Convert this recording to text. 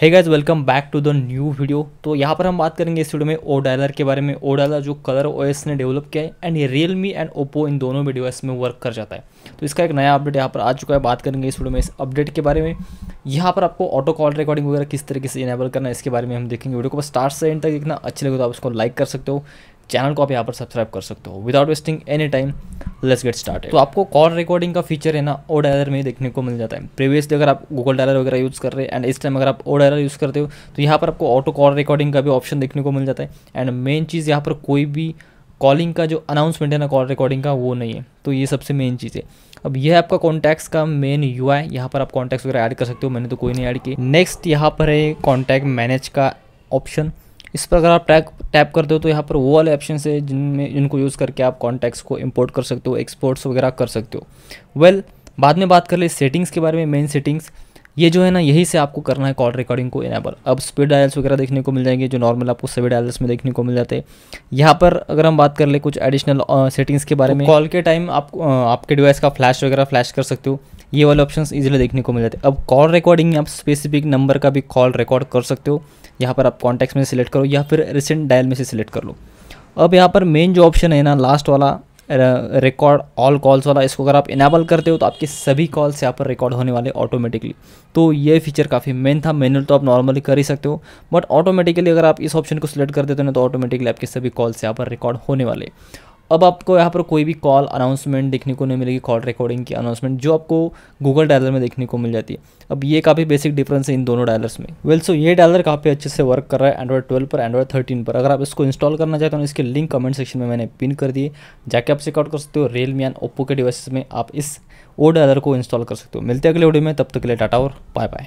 hey guys welcome back to the new video तो यहाँ पर हम बात करेंगे इस वीडियो में ओ डायलर के बारे में ओ डायलर जो कलर ओ ने डेवलप किया है एंड ये रियलमी एंड ओप्पो इन दोनों में डिवाइस में वर्क कर जाता है तो इसका एक नया अपडेट यहाँ पर आ चुका है बात करेंगे इस वीडियो में इस अपडेट के बारे में यहाँ पर आपको ऑटो कॉल रिकॉर्डिंग वगैरह किस तरीके से इनेबल करना है इसके बारे में हम देखेंगे वीडियो को स्टार्ट से एंड तक देखना अच्छे लगे तो आप उसको लाइक कर सकते हो चैनल को आप यहाँ पर सब्सक्राइब कर सकते हो without wasting any time let's get start तो आपको कॉल रिकॉर्डिंग का फीचर है ना ओ डायलर में देखने को मिल जाता है प्रीवियसली अगर आप गूगल डायलर वगैरह यूज़ कर रहे हैं एंड इस टाइम अगर आप ओ डायलर यूज़ करते हो तो यहाँ पर आपको ऑटो कॉल रिकॉर्डिंग का भी ऑप्शन देखने को मिल जाता है एंड मेन चीज़ यहाँ पर कोई भी कॉलिंग का जो अनाउंसमेंट है ना कॉल रिकॉर्डिंग का वो नहीं है तो ये सबसे मेन चीज़ है अब यह है आपका कॉन्टैक्ट्स का मेन यू आई यहाँ पर आप कॉन्टैक्ट्स वगैरह ऐड कर सकते हो मैंने तो कोई नहीं ऐड किया नेक्स्ट यहाँ पर है कॉन्टैक्ट मैनेज का ऑप्शन इस पर अगर आप टैप टैप करते हो तो यहाँ पर वो वाले ऑप्शन है जिनमें जिनको यूज़ करके आप कॉन्टैक्ट्स को इम्पोर्ट कर सकते हो एक्सपोर्ट्स वगैरह कर सकते हो वेल well, बाद में बात कर ले सेटिंग्स के बारे में मेन सेटिंग्स ये जो है ना यही से आपको करना है कॉल रिकॉर्डिंग को इनेबल अब स्पीड डायल्स वगैरह देखने को मिल जाएंगे जो नॉर्मल आपको सभी डायल्स में देखने को मिल जाते हैं यहाँ पर अगर हम बात कर ले कुछ एडिशनल सेटिंग्स के बारे तो में कॉल के टाइम आप आपके डिवाइस का फ्लैश वगैरह फ्लैश कर सकते हो ये वाले ऑप्शन ईजिली देखने को मिल जाते हैं अब कॉल रिकॉर्डिंग में आप स्पेसिफिक नंबर का भी कॉल रिकॉर्ड कर सकते हो यहाँ पर आप कॉन्टैक्ट में सेलेक्ट करो या फिर रिसेंट डायल में से सिलेक्ट कर लो अब यहाँ पर मेन जो ऑप्शन है ना लास्ट वाला रिकॉर्ड ऑल कॉल्स वाला इसको अगर आप इनेबल करते हो तो आपके सभी कॉल्स यहाँ पर रिकॉर्ड होने वाले ऑटोमेटिकली तो ये फीचर काफ़ी मेन था मैनुअल तो आप नॉर्मली कर ही सकते हो बट ऑटोमेटिकली अगर आप इस ऑप्शन को सिलेक्ट कर देते हो ना तो ऑटोमेटिकली आपके सभी कॉल्स यहाँ पर रिकॉर्ड होने वाले अब आपको यहाँ पर कोई भी कॉल अनाउंसमेंट देखने को नहीं मिलेगी कॉल रिकॉर्डिंग की अनाउंसमेंट जो आपको गूगल डायलर में देखने को मिल जाती है अब ये काफ़ी बेसिक डिफरेंस है इन दोनों डायलर्स में वेल well, सो so ये डायलर काफ़ी अच्छे से वर्क कर रहा है एंड्रॉइड ट्वेल्व पर एंड्रॉइड थर्टीन पर अगर आप इसको इंस्टॉल करना चाहते हो तो इसके लिंक कमेंट सेक्शन में मैंने पिन कर दिए जाके आप चेकआउट कर सकते हो रियलमी एंड ओप्पो के डिवाइस में आप इस ओ डायलर को इंस्टॉल कर सकते हो मिलते अगले वीडियो में तब तक के लिए डाटा और बाय बाय